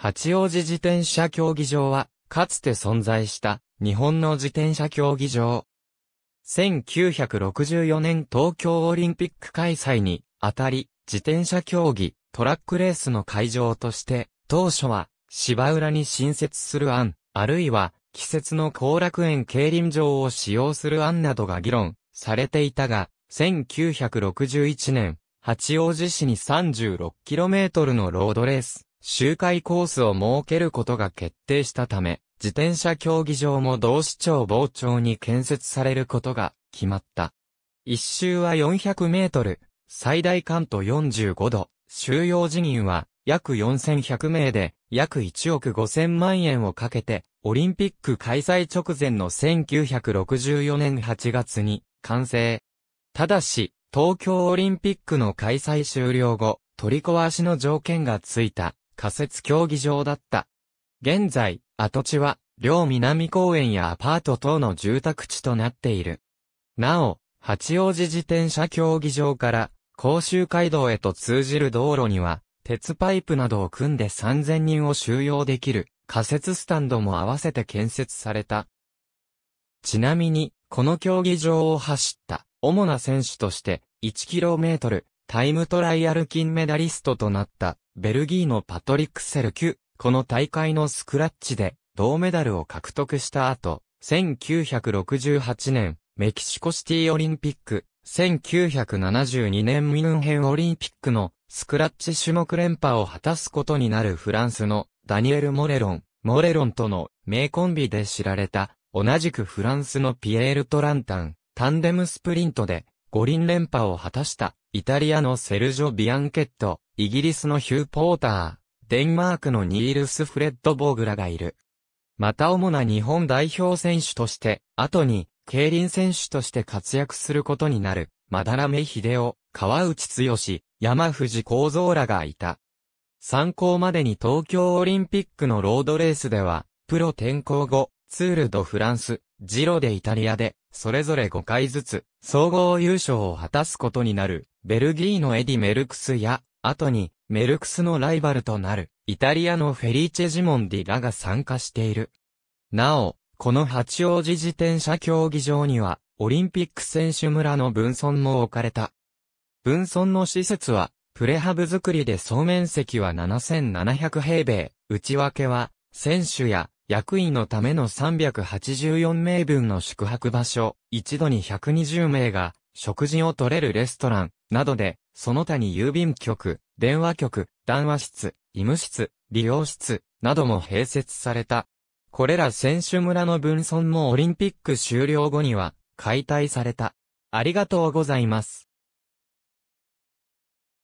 八王子自転車競技場は、かつて存在した日本の自転車競技場。1964年東京オリンピック開催にあたり、自転車競技、トラックレースの会場として、当初は芝浦に新設する案、あるいは季節の後楽園競輪場を使用する案などが議論されていたが、1961年、八王子市に 36km のロードレース、周回コースを設けることが決定したため、自転車競技場も同市長傍聴に建設されることが決まった。一周は400メートル、最大関東45度、収容人員は約4100名で、約1億5000万円をかけて、オリンピック開催直前の1964年8月に完成。ただし、東京オリンピックの開催終了後、取り壊しの条件がついた。仮設競技場だった。現在、跡地は、両南公園やアパート等の住宅地となっている。なお、八王子自転車競技場から、甲州街道へと通じる道路には、鉄パイプなどを組んで3000人を収容できる仮設スタンドも合わせて建設された。ちなみに、この競技場を走った主な選手として 1km タイムトライアル金メダリストとなったベルギーのパトリック・セルキュ、この大会のスクラッチで銅メダルを獲得した後、1968年、メキシコシティオリンピック、1972年ミュンヘンオリンピックのスクラッチ種目連覇を果たすことになるフランスのダニエル・モレロン、モレロンとの名コンビで知られた、同じくフランスのピエール・トランタン、タンデムスプリントで五輪連覇を果たしたイタリアのセルジョ・ビアンケット、イギリスのヒュー・ポーター、デンマークのニールス・フレッド・ボーグらがいる。また主な日本代表選手として、後に、競輪選手として活躍することになる、マダラメ・ヒデオ、川内剛、山藤幸三らがいた。参考までに東京オリンピックのロードレースでは、プロ転向後、ツールドフランス、ジロでイタリアで、それぞれ5回ずつ、総合優勝を果たすことになる、ベルギーのエディ・メルクスや、後に、メルクスのライバルとなる、イタリアのフェリーチェジモンディらが参加している。なお、この八王子自転車競技場には、オリンピック選手村の分村も置かれた。分村の施設は、プレハブ作りで総面積は7700平米、内訳は、選手や役員のための384名分の宿泊場所、一度に120名が食事を取れるレストランなどでその他に郵便局、電話局、談話室、医務室、理容室、なども併設された。これら選手村の分村もオリンピック終了後には解体された。ありがとうございます。